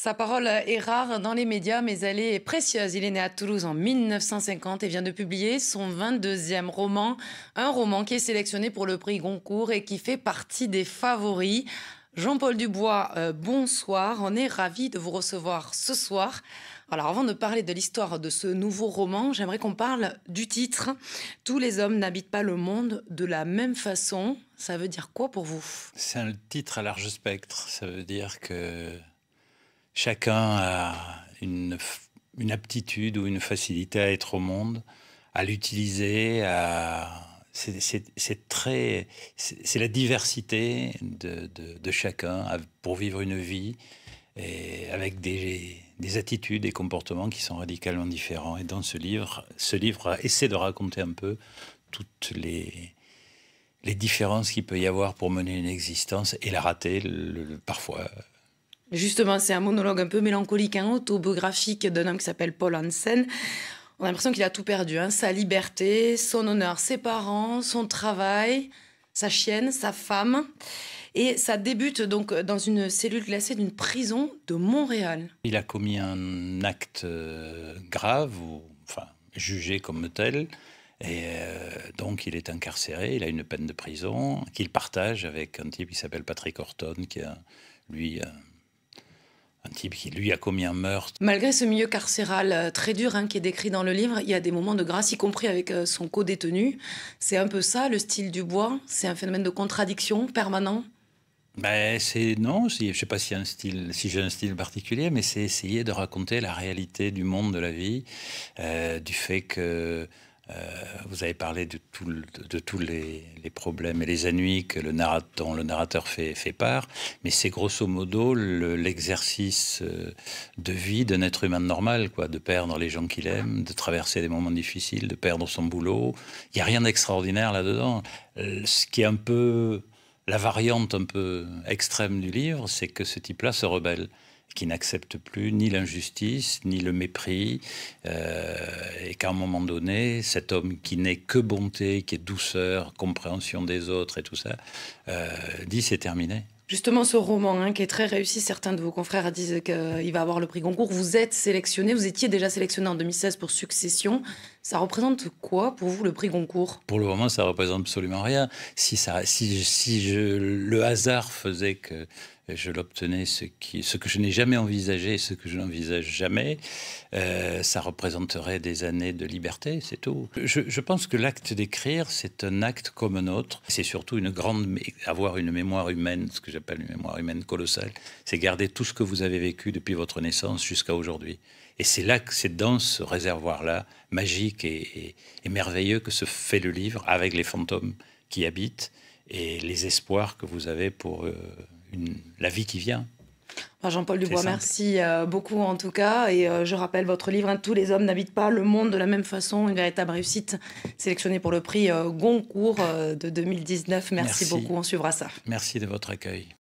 Sa parole est rare dans les médias, mais elle est précieuse. Il est né à Toulouse en 1950 et vient de publier son 22e roman, un roman qui est sélectionné pour le prix Goncourt et qui fait partie des favoris. Jean-Paul Dubois, euh, bonsoir. On est ravi de vous recevoir ce soir. Alors avant de parler de l'histoire de ce nouveau roman, j'aimerais qu'on parle du titre. Tous les hommes n'habitent pas le monde de la même façon. Ça veut dire quoi pour vous C'est un titre à large spectre. Ça veut dire que Chacun a une, une aptitude ou une facilité à être au monde, à l'utiliser, à... C'est très, c'est la diversité de, de, chacun pour vivre une vie et avec des, des, attitudes et comportements qui sont radicalement différents. Et dans ce livre, ce livre essaie de raconter un peu toutes les, les différences qu'il peut y avoir pour mener une existence et la rater parfois Justement, c'est un monologue un peu mélancolique, un hein, autobiographique d'un homme qui s'appelle Paul Hansen. On a l'impression qu'il a tout perdu, hein. sa liberté, son honneur, ses parents, son travail, sa chienne, sa femme. Et ça débute donc dans une cellule glacée d'une prison de Montréal. Il a commis un acte euh, grave, ou enfin jugé comme tel, et euh, donc, il est incarcéré, il a une peine de prison qu'il partage avec un type qui s'appelle Patrick Horton, qui a lui un type qui, lui, a commis un meurtre. Malgré ce milieu carcéral euh, très dur hein, qui est décrit dans le livre, il y a des moments de grâce, y compris avec euh, son co-détenu. C'est un peu ça, le style du bois C'est un phénomène de contradiction permanent ben, c'est non, je ne sais pas si, un style, si j'ai un style particulier, mais c'est essayer de raconter la réalité du monde de la vie, euh, du fait que euh, vous avez parlé de, tous les, problèmes et les ennuis que le narrateur, dont le narrateur fait, part, mais c'est grosso modo l'exercice euh, de vie d'un être humain normal, quoi, de perdre les gens qu'il aime, de traverser des moments difficiles, de perdre son boulot. Il n'y a rien d'extraordinaire là-dedans. Euh, ce qui est un peu la variante un peu extrême du livre, c'est que ce type-là se rebelle qui n'accepte plus ni l'injustice, ni le mépris, euh, et qu'à un moment donné, cet homme qui n'est que bonté, qui est douceur, compréhension des autres et tout ça, euh, dit c'est terminé. Justement, ce roman hein, qui est très réussi, certains de vos confrères disent qu'il va avoir le prix Goncourt. Vous êtes sélectionné, vous étiez déjà sélectionné en 2016 pour Succession. Ça représente quoi pour vous le prix Goncourt Pour le moment, ça représente absolument rien. Si, ça, si, si le hasard faisait que je l'obtenais, ce, que je n'ai jamais envisagé, ce que je n'envisage jamais. Euh, ça représenterait des années de liberté, c'est tout. Je, pense que l'acte d'écrire, c'est un acte comme un autre. C'est surtout une grande, avoir une mémoire humaine, ce que j'appelle une mémoire humaine colossale. C'est garder tout ce que vous avez vécu depuis votre naissance jusqu'à aujourd'hui. Et c'est là que c'est dans ce réservoir-là, magique et, merveilleux, que se fait le livre avec les fantômes qui habitent et les espoirs que vous avez pour. eux la vie qui vient. Jean-Paul Dubois, merci euh, beaucoup en tout cas. Et euh, je rappelle votre livre, hein, Tous les hommes n'habitent pas le monde de la même façon, une véritable réussite, sélectionné pour le prix euh, Goncourt de 2019. merci beaucoup, on suivra ça. Merci de votre accueil.